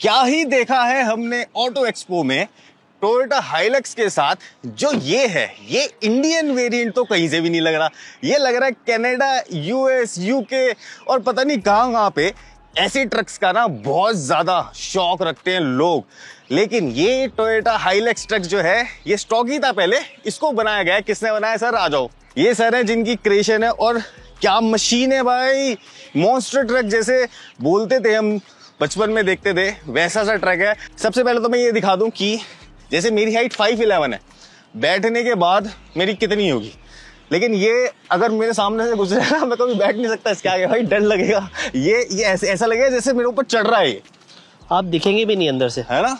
क्या ही देखा है हमने ऑटो एक्सपो में टोयोटा हाइलक्स के साथ जो ये है ये इंडियन वेरिएंट तो कहीं से भी नहीं लग रहा ये लग रहा है कनाडा यूएस यूके और पता नहीं कहाँ कहाँ पे ऐसे ट्रक्स का ना बहुत ज़्यादा शौक रखते हैं लोग लेकिन ये टोयोटा हाइलेक्स ट्रक जो है ये स्टॉक ही था पहले इसको बनाया गया किसने बनाया सर आ जाओ ये सर है जिनकी क्रिएशन है और क्या मशीन है भाई मॉन्स्टर ट्रक जैसे बोलते थे हम बचपन में देखते थे वैसा सा ट्रैक है सबसे पहले तो मैं ये दिखा दूं कि जैसे मेरी हाइट फाइव इलेवन है बैठने के बाद मेरी कितनी होगी लेकिन ये अगर मेरे सामने से गुजरे ना मैं कभी बैठ नहीं सकता इसके आगे भाई डर लगेगा ये ये ऐसे ऐसा लगेगा जैसे मेरे ऊपर चढ़ रहा है ये आप दिखेंगे भी नहीं अंदर से है ना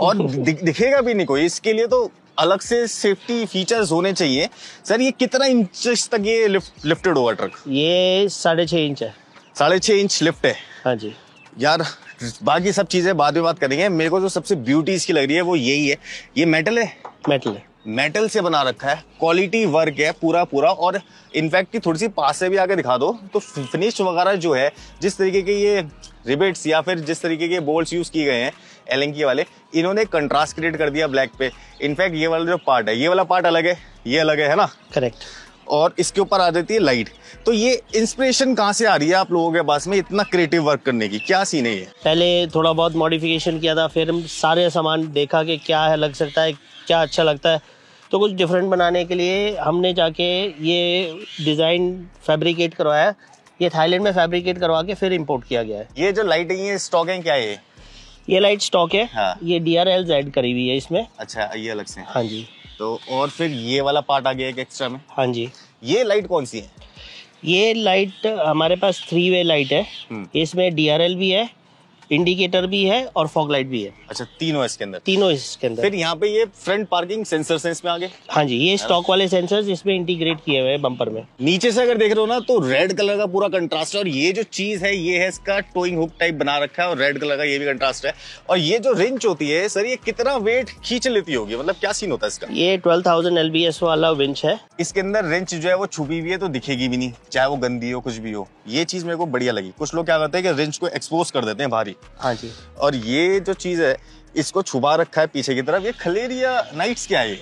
और दि, दिखेगा भी नहीं कोई इसके लिए तो अलग से सेफ्टी फीचर्स होने चाहिए सर ये कितना इंच तक ये लिफ्ट लिफ्टेड होगा ट्रक ये साढ़े छः इंच है साढ़े छः इंच लिफ्ट है हाँ जी यार बाकी सब चीज़ें बाद में बात करेंगे मेरे को जो सबसे ब्यूटी इसकी लग रही है वो यही है ये मेटल है मेटल है मेटल से बना रखा है क्वालिटी वर्क है पूरा पूरा और इनफैक्ट की थोड़ी सी पास से भी आके दिखा दो तो फिनिश वगैरह जो है जिस तरीके के ये रिबेट्स या फिर जिस तरीके के बोल्ट यूज़ किए गए हैं एलेंकी वाले इन्होंने कंट्रास्ट क्रिएट कर दिया ब्लैक पे इनफैक्ट ये वाला जो पार्ट है ये वाला पार्ट अलग है ये अलग है ना करेक्ट और इसके ऊपर आ जाती है लाइट तो ये इंस्पिरेशन कहाँ से आ रही है आप लोगों के पास में इतना क्रिएटिव वर्क करने की क्या सीन है ये पहले थोड़ा बहुत मॉडिफिकेशन किया था फिर सारे सामान देखा कि क्या है लग सकता है क्या अच्छा लगता है तो कुछ डिफरेंट बनाने के लिए हमने जाके ये डिज़ाइन फैब्रिकेट करवाया ये थाईलैंड में फैब्रिकेट करवा के फिर इम्पोर्ट किया गया है ये जो लाइट है ये स्टॉक है क्या ये ये लाइट स्टॉक है हाँ। ये डी आर एल जेड करी हुई है इसमें अच्छा ये अलग से हाँ जी तो और फिर ये वाला पार्ट आ गया एक एक्स्ट्रा में हाँ जी ये लाइट कौन सी है ये लाइट हमारे पास थ्री वे लाइट है हम्म। इसमें एल भी है इंडिकेटर भी है और लाइट भी है अच्छा तीनों इसके अंदर तीनों इसके अंदर फिर यहाँ पे ये फ्रंट पार्किंग सेंसर से इसमें आगे हाँ जी ये स्टॉक वाले सेंसर इसमें इंटीग्रेट किए हुए हैं में नीचे से अगर देख रहे हो ना तो रेड कलर का पूरा कंट्रास्ट है और ये जो चीज है ये है इसका टोइंग हुक टाइप बना रखा है और रेड कलर का ये भी कंट्रास्ट है और ये जो रिंच होती है सर ये कितना वेट खींच लेती होगी मतलब क्या सीन होता है इसका ये ट्वेल्व थाउजेंड वाला विंच है इसके अंदर रिंच जो है वो छुपी हुई है तो दिखेगी भी नहीं चाहे वो गंदी हो कुछ भी हो ये चीज मेरे को बढ़िया लगी कुछ लोग क्या करते हैं कि रिंच को एक्सपोज कर देते हैं भारी हाँ जी और ये जो चीज है इसको छुपा रखा है पीछे की तरफ ये खलेरिया नाइट्स क्या है ये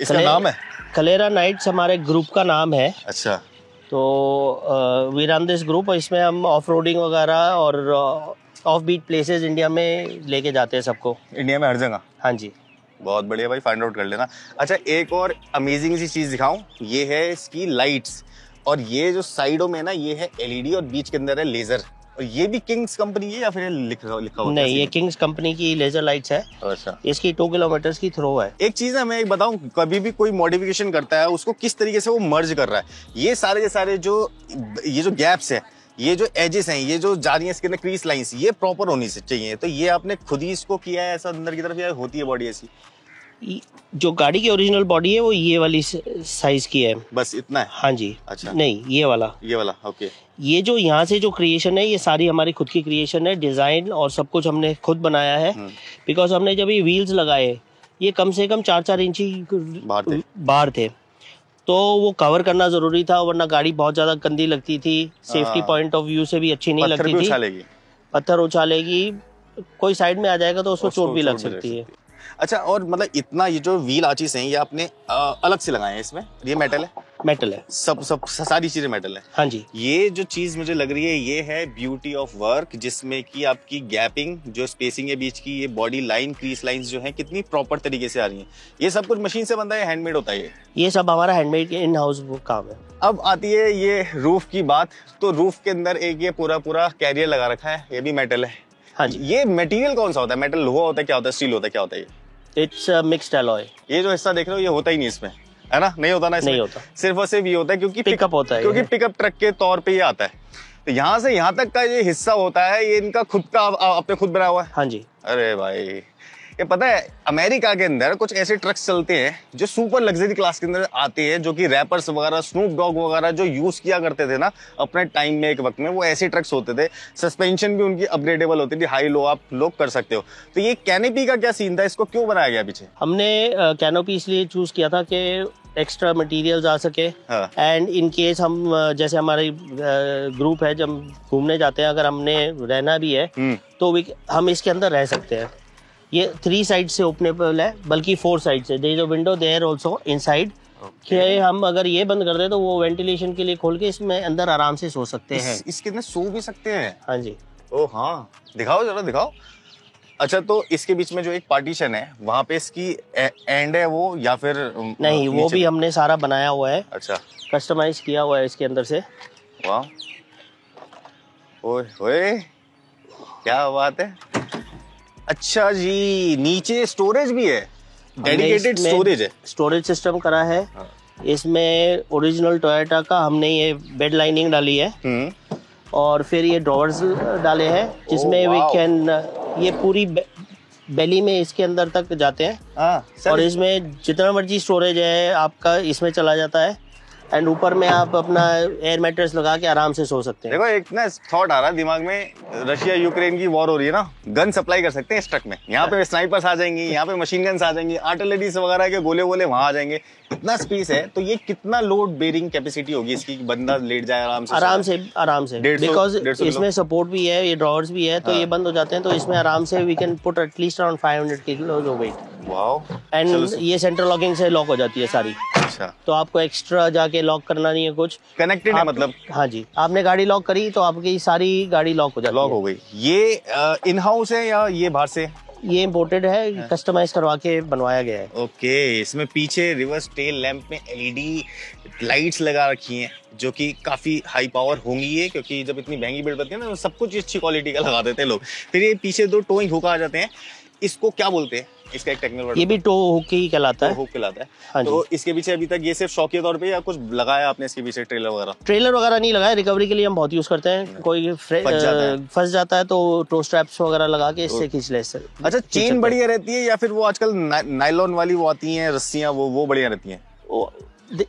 इसका खले, नाम है खलेरा नाइट्स हमारे ग्रुप का नाम है अच्छा तो वीरानदेश ग्रुप और इसमें हम ऑफ रोडिंग वगैरह और ऑफ बीट प्लेसेस इंडिया में लेके जाते हैं सबको इंडिया में हर जगह हाँ जी बहुत बढ़िया भाई फाइंड आउट कर लेना अच्छा एक और अमेजिंग सी चीज़ दिखाऊं ये है इसकी लाइट्स और ये जो साइडों में ना ये है एलईडी e और बीच के अंदर है लेज़र और ये भी किंग्स कंपनी है या फिर लिखा लिखा हुआ नहीं ये किंग्स कंपनी की लेजर लाइट्स है अच्छा इसकी टू किलोमीटर की थ्रो है एक चीज है मैं एक बताऊं कभी भी कोई मॉडिफिकेशन करता है उसको किस तरीके से वो मर्ज कर रहा है ये सारे के सारे जो ये जो गैप्स है ये जो एजेस हैं ये जो जा रही है इसके अंदर क्रीस लाइंस ये प्रॉपर होनी चाहिए तो ये आपने खुद ही इसको किया है ऐसा अंदर की तरफ या होती है बॉडी ऐसी जो गाड़ी की ओरिजिनल बॉडी है वो ये वाली साइज की है बस इतना है हाँ जी अच्छा नहीं ये वाला ये वाला ओके ये जो यहाँ से जो क्रिएशन है ये सारी हमारी खुद की क्रिएशन है डिजाइन और सब कुछ हमने खुद बनाया है बिकॉज हम्म। हमने जब ये व्हील्स लगाए ये कम से कम चार चार इंची बाहर थे, तो वो कवर करना जरूरी था वरना गाड़ी बहुत ज्यादा गंदी लगती थी सेफ्टी पॉइंट ऑफ व्यू से भी अच्छी नहीं लगती थी पत्थर उछालेगी कोई साइड में आ जाएगा तो उसको चोट भी लग सकती है अच्छा और मतलब इतना ये जो व्हील आचिस हैं ये आपने अलग से लगाए हैं इसमें ये मेटल है मेटल है सब सब सारी चीजें मेटल है हाँ जी ये जो चीज मुझे लग रही है ये है ब्यूटी ऑफ वर्क जिसमें कि आपकी गैपिंग जो स्पेसिंग है बीच की ये बॉडी लाइन क्रीज लाइंस जो है कितनी प्रॉपर तरीके से आ रही है ये सब कुछ मशीन से बनता है हैंडमेड होता है ये ये सब हमारा हैंडमेड इन हाउस काम है अब आती है ये रूफ की बात तो रूफ के अंदर एक ये पूरा पूरा कैरियर लगा रखा है ये भी मेटल है हाँ जी ये मटेरियल कौन सा होता है मेटल लोहा होता है क्या होता है स्टील होता है क्या होता है ये इट्स मिक्स्ड एलॉय ये जो हिस्सा देख रहे हो ये होता ही नहीं इसमें है ना नहीं होता ना इसमें नहीं होता सिर्फ और सिर्फ ये होता है क्योंकि पिकअप होता है क्योंकि पिकअप ट्रक के तौर पे ये आता है तो यहाँ से यहाँ तक का ये हिस्सा होता है ये इनका खुद का आपने खुद बनाया हुआ है हाँ जी अरे भाई ये पता है अमेरिका के अंदर कुछ ऐसे ट्रक्स चलते हैं जो सुपर लग्जरी क्लास के अंदर आते हैं जो कि रैपर्स वगैरह स्नूप डॉग वगैरह जो यूज़ किया करते थे ना अपने टाइम में एक वक्त में वो ऐसे ट्रक्स होते थे सस्पेंशन भी उनकी अपग्रेडेबल होती थी हाई लो आप लोग कर सकते हो तो ये कैनोपी का क्या सीन था इसको क्यों बनाया गया पीछे हमने कैनोपी इसलिए चूज़ किया था कि एक्स्ट्रा मटेरियल आ सके एंड इन केस हम जैसे हमारे ग्रुप है जब घूमने जाते हैं अगर हमने रहना भी है हम्म। तो हम इसके अंदर रह सकते हैं ये थ्री साइड से ओपनेबल है बल्कि फोर साइड से there window there also inside कि हम अगर ये बंद कर दे तो वो वेंटिलेशन के लिए खोल के इसमें अंदर आराम से सो सकते हैं इस, इसके अंदर सो भी सकते हैं हाँ जी ओ हाँ दिखाओ जरा दिखाओ अच्छा तो इसके बीच में जो एक पार्टीशन है वहाँ पे इसकी ए, एंड है वो या फिर नहीं वो भी हमने सारा बनाया हुआ है अच्छा कस्टमाइज किया हुआ है इसके अंदर से वाह ओए क्या बात है अच्छा जी नीचे स्टोरेज भी है डेडिकेटेड स्टोरेज है स्टोरेज सिस्टम करा है हाँ। इसमें ओरिजिनल टोयोटा का हमने ये बेड लाइनिंग डाली है हम्म। और फिर ये ड्रॉवर्स डाले हैं जिसमें वी oh, कैन ये पूरी बेली में इसके अंदर तक जाते हैं हाँ, और इसमें जितना मर्जी स्टोरेज है आपका इसमें चला जाता है एंड ऊपर में आप अपना एयर मैट्रेस लगा के आराम से सो सकते हैं देखो एक ना थॉट आ रहा है दिमाग में रशिया यूक्रेन की वॉर हो रही है ना गन सप्लाई कर सकते हैं इस ट्रक में यहाँ पे स्नाइपर्स आ जाएंगी यहाँ पे मशीन गन्स आ जाएंगी आर्टिलरीज वगैरह के गोले वोले वहाँ आ जाएंगे इतना स्पेस है तो ये कितना लोड बेरिंग कैपेसिटी होगी इसकी बंदा लेट जाए आराम से आराम से आराम से बिकॉज इसमें सपोर्ट भी है ये ड्रॉवर्स भी है तो ये हाँ। बंद हो जाते हैं तो इसमें आराम से we can put at least around five hundred kilo weight wow and ये सेंट्रल लॉकिंग से लॉक हो जाती है सारी अच्छा तो आपको एक्स्ट्रा जाके लॉक करना नहीं है कुछ कनेक्टेड है मतलब हाँ जी आपने गाड़ी लॉक करी तो आपकी सारी गाड़ी लॉक हो जाती लॉक हो गई ये इन हाउस है या ये बाहर से ये इम्पोर्टेड है कस्टमाइज हाँ। करवा के बनवाया गया है ओके इसमें पीछे रिवर्स टेल लैंप में एलईडी लाइट्स लगा रखी हैं जो कि काफ़ी हाई पावर होंगी ये क्योंकि जब इतनी महंगी बिल्ड बनती है ना सब कुछ अच्छी क्वालिटी का लगा देते हैं लोग फिर ये पीछे दो टोइंग हुक आ जाते हैं इसको क्या बोलते हैं इसका एक टेक्निकल ये भी टो हुक ही कहलाता है हुक कहलाता है हाँ तो इसके पीछे अभी तक ये सिर्फ शौक के तौर पे या कुछ लगाया आपने इसके पीछे ट्रेलर वगैरह ट्रेलर वगैरह नहीं लगाया रिकवरी के लिए हम बहुत यूज करते हैं कोई फंस जाता है तो टो स्ट्रैप्स वगैरह लगा के इससे खींच ले अच्छा चेन बढ़िया रहती है या फिर वो आजकल नाइलॉन वाली वो आती है रस्सियाँ वो वो बढ़िया रहती है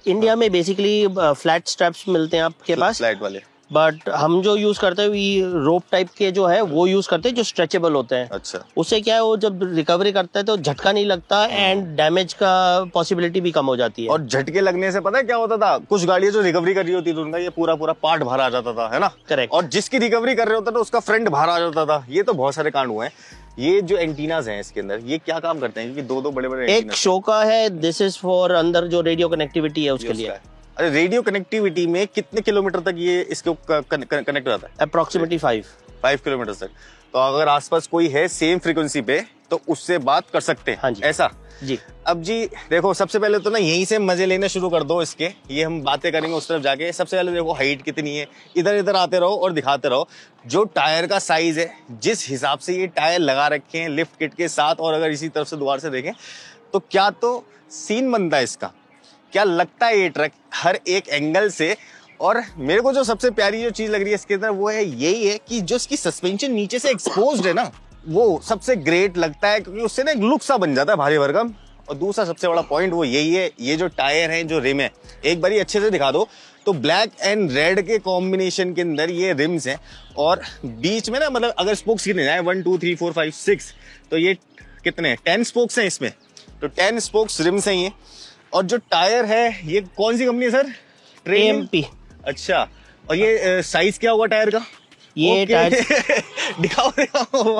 इंडिया हाँ। में बेसिकली फ्लैट स्ट्रैप्स मिलते हैं आपके पास फ्लैट वाले बट हम जो यूज करते हैं रोप टाइप के जो है वो यूज करते हैं जो स्ट्रेचेबल होते हैं अच्छा उससे क्या है वो जब रिकवरी करता है तो झटका नहीं लगता एंड डैमेज का पॉसिबिलिटी भी कम हो जाती है और झटके लगने से पता है क्या होता था कुछ गाड़ियां जो रिकवरी कर रही होती थी उनका ये पूरा पूरा पार्ट भरा आ जाता था है ना करेक्ट और जिसकी रिकवरी कर रहे होता था उसका फ्रंट भरा आ जाता था ये तो बहुत सारे कांड हुए हैं ये जो एंटीनाज हैं इसके अंदर ये क्या काम करते हैं क्योंकि दो दो बड़े बड़े एक शो का है दिस इज फॉर अंदर जो रेडियो कनेक्टिविटी है उसके लिए अरे रेडियो कनेक्टिविटी में कितने किलोमीटर तक ये इसके कनेक्ट हो जाता है अप्रोक्सीमेटली फाइव फाइव किलोमीटर तक तो अगर आसपास कोई है सेम फ्रीक्वेंसी पे तो उससे बात कर सकते हैं हाँ जी ऐसा जी अब जी देखो सबसे पहले तो ना यहीं से मजे लेने शुरू कर दो इसके ये हम बातें करेंगे उस तरफ जाके सबसे पहले देखो हाइट कितनी है इधर इधर आते रहो और दिखाते रहो जो टायर का साइज है जिस हिसाब से ये टायर लगा रखे हैं लिफ्ट किट के साथ और अगर इसी तरफ से दोबारा से देखें तो क्या तो सीन बनता है इसका क्या लगता है ये ट्रक हर एक एंगल से और मेरे को जो सबसे प्यारी जो चीज़ लग रही है इसके अंदर वो है यही है कि जो इसकी सस्पेंशन नीचे से एक्सपोज है ना वो सबसे ग्रेट लगता है क्योंकि उससे ना एक लुक सा बन जाता है भारी भरकम और दूसरा सबसे बड़ा पॉइंट वो यही है ये जो टायर है जो रिम है एक बार अच्छे से दिखा दो तो ब्लैक एंड रेड के कॉम्बिनेशन के अंदर ये रिम्स हैं और बीच में ना मतलब अगर स्पोक्स गिने जाए one two three four five six तो ये कितने टेन स्पोक्स हैं इसमें तो टेन स्पोक्स रिम्स हैं ये और जो टायर है ये कौन सी कंपनी है सर ट्रेन पी अच्छा और ये साइज क्या होगा टायर का ये टायर दिखाओ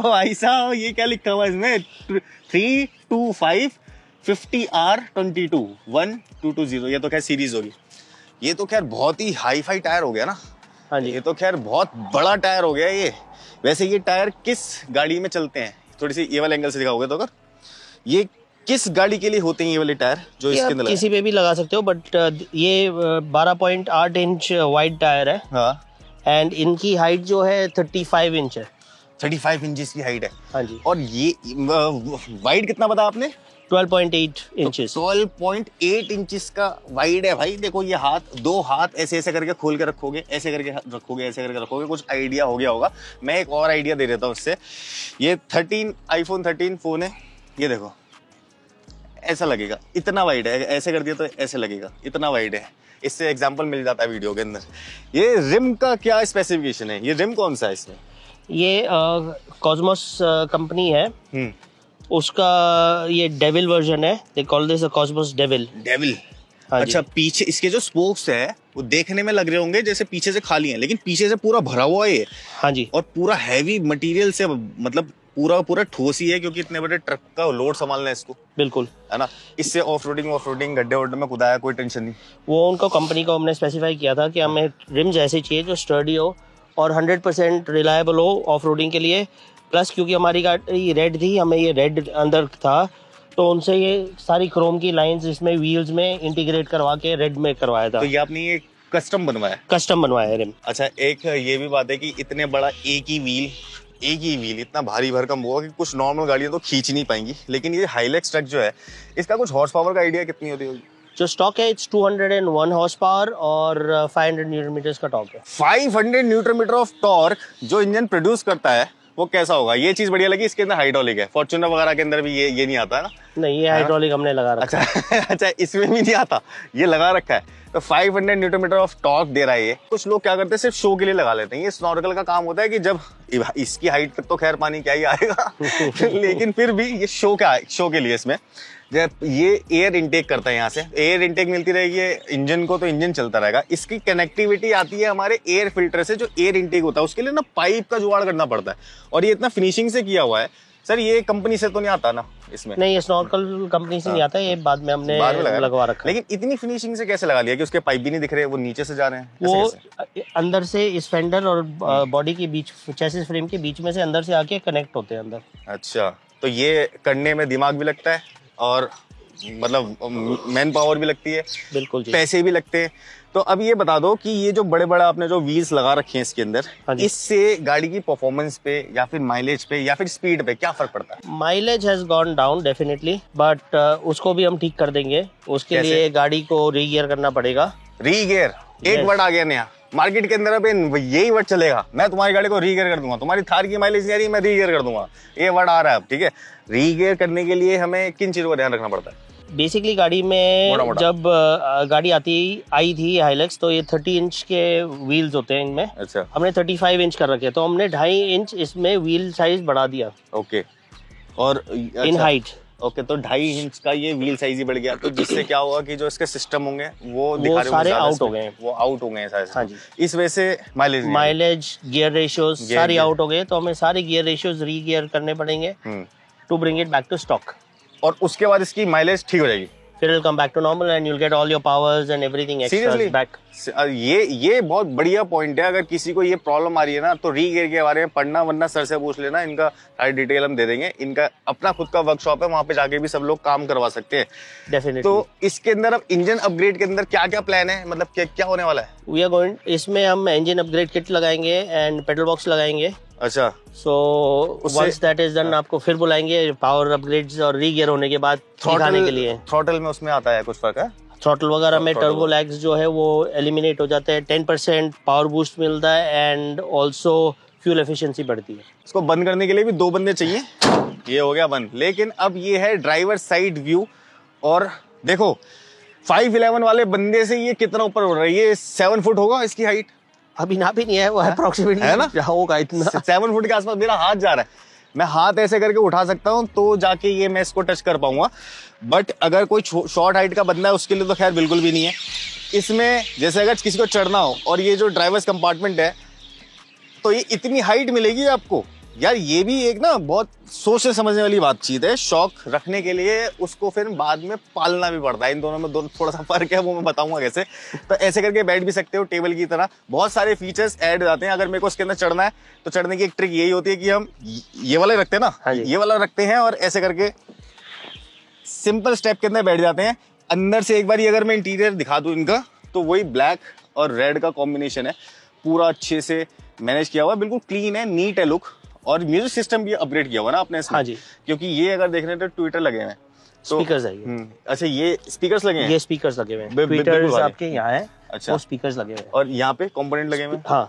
भाई साहब ये क्या लिखा हुआ इसमें three two five fifty R twenty two one two two zero ये तो खैर सीरीज होगी ये तो खैर बहुत ही हाई फाई टायर हो गया ना हाँ जी ये तो खैर बहुत बड़ा टायर हो गया ये वैसे ये टायर किस गाड़ी में चलते हैं थोड़ी सी ये वाले एंगल से दिखाओगे तो अगर ये किस गाड़ी के लिए होते हैं ये वाले टायर जो इसके अंदर किसी पे भी लगा सकते हो बट uh, ये 12.8 इंच वाइड टायर है एंड हाँ इनकी हाइट जो है 35 इंच है 35 इंच की हाइट है हाँ जी और ये वाइड uh, कितना बताया आपने 12.8 इंचेस 12.8 इंचेस का वाइड है भाई देखो ये हाथ दो हाथ ऐसे ऐसे करके खोल के रखोगे ऐसे करके रखोगे ऐसे करके रखोगे कुछ आइडिया हो गया होगा मैं एक और आइडिया दे देता हूँ उससे ये 13 आईफोन 13 फोन है ये देखो ऐसा लगेगा इतना वाइड है ऐसे कर दिया तो ऐसे लगेगा इतना वाइड है इससे एग्जाम्पल मिल जाता है वीडियो के अंदर ये रिम का क्या स्पेसिफिकेशन है ये रिम कौन सा है इसमें ये कॉजमोस कंपनी है हम्म। उसका ये डेविल वर्जन है they call this a cosmos devil devil अच्छा पीछे इसके जो स्पोक्स है वो देखने में लग रहे होंगे जैसे पीछे से खाली हैं लेकिन पीछे से पूरा भरा हुआ है हाँ जी और पूरा हैवी मटेरियल से मतलब पूरा पूरा ठोस ही है क्योंकि इतने बड़े ट्रक का लोड संभालना है इसको बिल्कुल है ना इससे ऑफ रोडिंग ऑफ रोडिंग गड्ढे वड्ढे में कुदाया कोई टेंशन नहीं वो उनका कंपनी को हमने स्पेसिफाई किया था कि हमें रिम्स ऐसे चाहिए जो स्टर्डी हो और हंड्रेड परसेंट रिलायबल हो ऑफ रोडिंग के लिए प्लस क्योंकि हमारी गाड़ी रेड थी हमें ये रेड अंदर था तो उनसे ये सारी क्रोम की लाइंस इसमें व्हील्स में इंटीग्रेट करवा के रेड में करवाया था तो ये आपने ये कस्टम बनवाया कस्टम बनवाया है रिम अच्छा एक ये भी बात है कि इतने बड़ा एक ही व्हील एक ही व्हील इतना भारी भरकम होगा कि कुछ नॉर्मल गाड़ियां तो खींच नहीं पाएंगी लेकिन ये हाईलेक्स ट्रक जो है इसका कुछ हॉर्स पावर का आइडिया कितनी होती होगी जो स्टॉक है इट्स 201 हॉर्स पावर और 500 न्यूटन मीटर्स का टॉर्क है 500 न्यूटन मीटर ऑफ टॉर्क जो इंजन प्रोड्यूस करता है वो कैसा होगा ये चीज बढ़िया लगी इसके अंदर हाइड्रोलिक है फॉर्चुनर वगैरह के अंदर भी ये ये नहीं आता ना नहीं ये हाइड्रोलिक हमने लगा रखा अच्छा अच्छा इसमें भी नहीं आता ये लगा रखा है तो 500 हंड्रेड न्यूटोमीटर ऑफ टॉर्क दे रहा है ये कुछ लोग क्या करते हैं सिर्फ शो के लिए लगा लेते हैं ये स्नॉर्कल का काम होता है कि जब इसकी हाइट तक तो खैर पानी क्या ही आएगा लेकिन फिर भी ये शो क्या शो के लिए इसमें जब ये एयर इनटेक करता है यहाँ से एयर इनटेक मिलती रहेगी इंजन को तो इंजन चलता रहेगा इसकी कनेक्टिविटी आती है हमारे एयर फिल्टर से जो एयर इनटेक होता है उसके लिए ना पाइप का जुगाड़ करना पड़ता है और ये इतना फिनिशिंग से किया हुआ है सर ये कंपनी से तो नहीं आता ना इसमें नहीं स्नॉर्कल कंपनी से नहीं हाँ। आता ये बाद में हमने बाद में लगा लगवा रखा लेकिन इतनी फिनिशिंग से कैसे लगा लिया कि उसके पाइप भी नहीं दिख रहे वो नीचे से जा रहे हैं वो कैसे? अंदर से इस फेंडर और बॉडी हम्म। के बीच चेसिस फ्रेम के बीच में से अंदर से आके कनेक्ट होते हैं अंदर अच्छा तो ये करने में दिमाग भी लगता है और मतलब मैन पावर भी लगती है बिल्कुल पैसे भी लगते हैं तो अब ये बता दो कि ये जो बड़े बड़े आपने जो व्हील्स लगा रखे हैं इसके अंदर हाँ इससे गाड़ी की परफॉर्मेंस पे या फिर माइलेज पे या फिर स्पीड पे क्या फर्क पड़ता है mileage has gone down definitely but उसको भी हम ठीक कर देंगे उसके कैसे? लिए गाड़ी को रीगेयर करना पड़ेगा रीगेयर एक वर्ड आ गया नया मार्केट के अंदर अब यही वर्ड चलेगा मैं तुम्हारी गाड़ी को रीगेयर कर दूंगा तुम्हारी थार की माइलेज नहीं आ रही मैं रीगेयर कर दूंगा ये वर्ड आ रहा है अब ठीक है रीगेयर करने के लिए हमें किन चीज़ों का ध्यान रखना पड़ता है बेसिकली गाड़ी में मोड़ा, मोड़ा। जब गाड़ी आती आई थी हाईलक्स तो ये थर्टी इंच के व्हील्स होते हैं इनमें अच्छा हमने थर्टी फाइव इंच कर रखे तो हमने ढाई इंच इसमें व्हील साइज बढ़ा दिया ओके और अच्छा। इन हाइट ओके तो ढाई इंच का ये व्हील साइज ही बढ़ गया तो जिससे क्या होगा कि जो इसके सिस्टम होंगे वो दिखा वो सारे आउट हो गए वो आउट हो गए सारे हाँ जी इस वजह से माइलेज माइलेज गियर रेशियोज सारे आउट हो गए तो हमें सारे गियर रेशियोज री गियर करने पड़ेंगे to bring it back to stock और उसके बाद इसकी माइलेज ठीक हो जाएगी फिर will come back to normal and will get all your powers and everything extra back ये ये बहुत बढ़िया पॉइंट है अगर किसी को ये प्रॉब्लम आ रही है ना तो रीगेयर के बारे में पढ़ना वरना सर से पूछ लेना इनका सारी डिटेल हम दे देंगे इनका अपना खुद का वर्कशॉप है वहाँ पे जाके भी सब लोग काम करवा सकते हैं डेफिनेटली तो इसके अंदर अब इंजन अपग्रेड के अंदर क्या क्या प्लान है मतलब क्या क्या होने वाला है वी आर गोइंग इसमें हम इंजन अपग्रेड किट लगाएंगे एंड पेट्रोल बॉक्स लगाएंगे अच्छा so once that is done आपको फिर बुलाएंगे पावर अपग्रेड और रीगियर होने के बाद दिखाने के लिए थ्रॉटल में उसमें आता है कुछ फर्क है थ्रॉटल वगैरह में टर्बो लैग्स जो है वो एलिमिनेट हो जाते हैं टेन परसेंट पावर बूस्ट मिलता है एंड ऑल्सो फ्यूल एफिशिएंसी बढ़ती है इसको बंद करने के लिए भी दो बंदे चाहिए ये हो गया बंद लेकिन अब ये है ड्राइवर साइड व्यू और देखो फाइव इलेवन वाले बंदे से ये कितना ऊपर हो रहा है ये सेवन फुट होगा इसकी हाइट अभी ना भी नहीं है वो अप्रोक्सीमेटली है ना होगा इतना सेवन फुट के आसपास मेरा हाथ जा रहा है मैं हाथ ऐसे करके उठा सकता हूँ तो जाके ये मैं इसको टच कर पाऊंगा बट अगर कोई शॉर्ट हाइट का बंदा है उसके लिए तो खैर बिल्कुल भी नहीं है इसमें जैसे अगर किसी को चढ़ना हो और ये जो ड्राइवर्स कंपार्टमेंट है तो ये इतनी हाइट मिलेगी आपको यार ये भी एक ना बहुत सोच से समझने वाली बातचीत है शौक रखने के लिए उसको फिर बाद में पालना भी पड़ता है इन दोनों में दोनों थोड़ा सा फर्क है वो मैं बताऊंगा कैसे तो ऐसे करके बैठ भी सकते हो टेबल की तरह बहुत सारे फीचर्स ऐड हो जाते हैं अगर मेरे को उसके अंदर चढ़ना है तो चढ़ने की एक ट्रिक यही होती है कि हम ये वाला रखते हैं ना हाँ ये वाला रखते हैं और ऐसे करके सिंपल स्टेप के अंदर बैठ जाते हैं अंदर से एक बार अगर मैं इंटीरियर दिखा दूँ इनका तो वही ब्लैक और रेड का कॉम्बिनेशन है पूरा अच्छे से मैनेज किया हुआ बिल्कुल क्लीन है नीट है लुक और म्यूजिक सिस्टम भी अपग्रेड किया हुआ ना आपने हाँ जी क्योंकि ये अगर देख रहे हैं तो ट्विटर लगे हुए हैं तो, स्पीकर्स है हम्म, अच्छा ये स्पीकर्स लगे हैं ये स्पीकर्स लगे हुए हैं ट्विटर्स आपके यहाँ है अच्छा वो स्पीकर्स लगे हुए हैं और यहाँ पे कंपोनेंट लगे हुए हाँ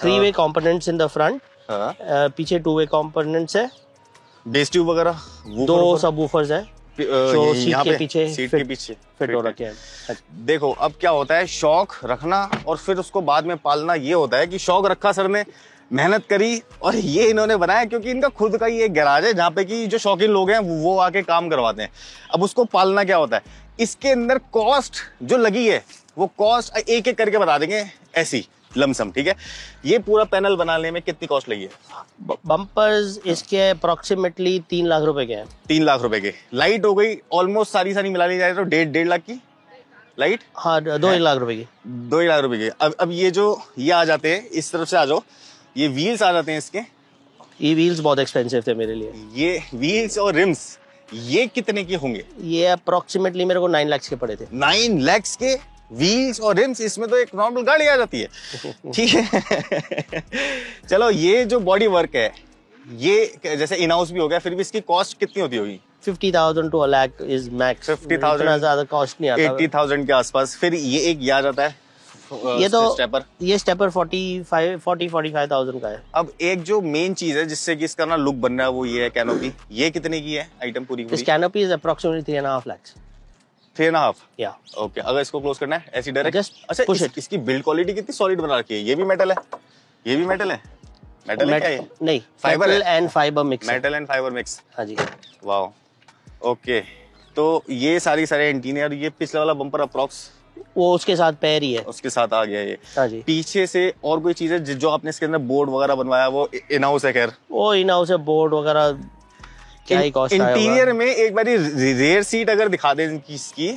three way components in the front पीछे टू वे कंपोनेंट्स है बेस ट्यूब वगैरह दो सब वूफर्स है जो सीट के पीछे सीट के पीछे फिट हो रखे हैं देखो अब क्या होता है शौक रखना और फिर उसको बाद में पालना ये होता है कि शौक रखा सर ने मेहनत करी और ये इन्होंने बनाया क्योंकि इनका खुद का ही एक गैराज है जहाँ पे कि जो शौकीन लोग हैं वो आके काम करवाते हैं अब उसको पालना क्या होता है इसके अंदर कॉस्ट जो लगी है वो कॉस्ट एक एक करके बता देंगे ऐसी लमसम ठीक है ये पूरा पैनल बनाने में कितनी कॉस्ट लगी है बम्पर्स इसके अप्रोक्सीमेटली तीन लाख रुपए के हैं तीन लाख रुपए के लाइट हो गई ऑलमोस्ट सारी सारी मिला ली जाए तो डेढ़ डेढ़ लाख की लाइट हाँ दो ही लाख रुपए की दो ही लाख रुपए की अब अब ये जो ये आ जाते हैं इस तरफ से आ जाओ ये व्हील्स आ जाते हैं इसके ये व्हील्स बहुत एक्सपेंसिव थे मेरे लिए ये व्हील्स और रिम्स ये कितने के होंगे ये अप्रोक्सीमेटली मेरे को नाइन लैक्स के पड़े थे नाइन लैक्स के व्हील्स और रिम्स इसमें तो एक नॉर्मल गाड़ी आ जाती है ठीक है चलो ये जो बॉडी वर्क है ये जैसे इन भी हो गया फिर भी इसकी कॉस्ट कितनी होती होगी fifty thousand to a is max fifty thousand ज्यादा कॉस्ट नहीं आता एट्टी थाउजेंड के आसपास फिर ये एक आ जाता है ये तो स्टेपर ये स्टेपर 45 40 45000 का है अब एक जो मेन चीज है जिससे कि इसका ना लुक बन रहा है वो ये है कैनोपी ये कितने की है आइटम पूरी पूरी इस canopy is approximately three and half lakhs three and half या ओके अगर इसको क्लोज करना है ऐसी डायरेक्ट जस्ट अच्छा पुश इस, इसकी बिल्ड क्वालिटी कितनी सॉलिड बना रखी है ये भी मेटल है ये भी मेटल है मेटल है क्या नहीं fibre and fibre mix metal and fibre mix हां जी वाओ ओके तो ये सारी सारे एंटीने और ये पिछला वाला बम्पर अप्रॉक्स वो उसके साथ पैर ही है उसके साथ आ गया ये हाँ पीछे से और कोई चीज़ है जो आपने इसके अंदर बोर्ड वगैरह बनवाया वो इनाउस है खैर वो इनाउस है बोर्ड वगैरह क्या ही कॉस्ट इंटीरियर में एक बार रेयर सीट अगर दिखा दे इसकी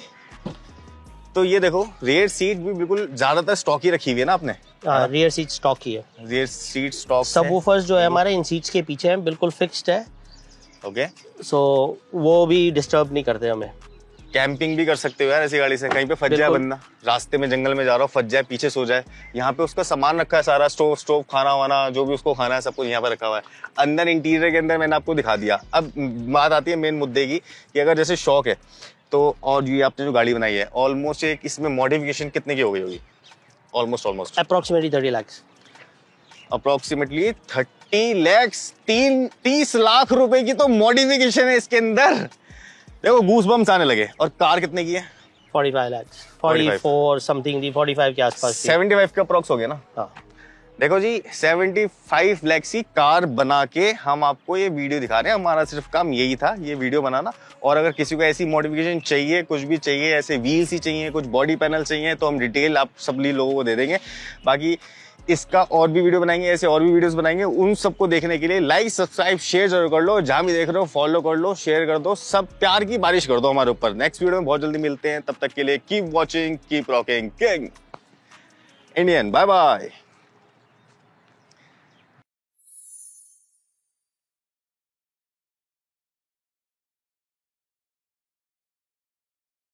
तो ये देखो रेयर सीट भी बिल्कुल ज्यादातर स्टॉक ही रखी हुई है ना आपने रेयर सीट स्टॉक ही है रेयर सीट स्टॉक सबवूफर्स जो है हमारे इन सीट्स के पीछे हैं बिल्कुल फिक्स्ड है ओके सो वो भी डिस्टर्ब नहीं करते हमें कैंपिंग भी कर सकते हो यार ऐसी गाड़ी से कहीं पे फज जाए बंदा रास्ते में जंगल में जा रहा हो फज जाए पीछे सो जाए यहाँ पे उसका सामान रखा है सारा स्टोव स्टोव खाना वाना जो भी उसको खाना है सब कुछ यहाँ पे रखा हुआ है अंदर इंटीरियर के अंदर मैंने आपको दिखा दिया अब बात आती है मेन मुद्दे की कि अगर जैसे शौक है तो और ये आपने जो गाड़ी बनाई है ऑलमोस्ट एक इसमें मॉडिफिकेशन कितने की हो गई होगी almost almost approximately thirty lakhs approximately thirty lakhs तीन तीस लाख रुपए की तो मॉडिफिकेशन है इसके अंदर देखो गूस बम्स आने लगे और कार कितने की है 45 लाख 44 समथिंग 45 के आसपास 75 का हो गया ना हाँ देखो जी 75 लाख की कार बना के हम आपको ये वीडियो दिखा रहे हैं हमारा सिर्फ काम यही था ये वीडियो बनाना और अगर किसी को ऐसी मॉडिफिकेशन चाहिए कुछ भी चाहिए ऐसे व्हील्स ही चाहिए कुछ बॉडी पैनल चाहिए तो हम डिटेल आप सब लोगों को दे देंगे बाकी इसका और भी वीडियो बनाएंगे ऐसे और भी वीडियोस बनाएंगे उन सबको देखने के लिए लाइक सब्सक्राइब शेयर जरूर कर लो जहां भी देख रहे हो फॉलो कर लो शेयर कर दो सब प्यार की बारिश कर दो हमारे ऊपर नेक्स्ट वीडियो में बहुत जल्दी मिलते हैं तब तक के लिए keep watching keep rocking king Indian bye bye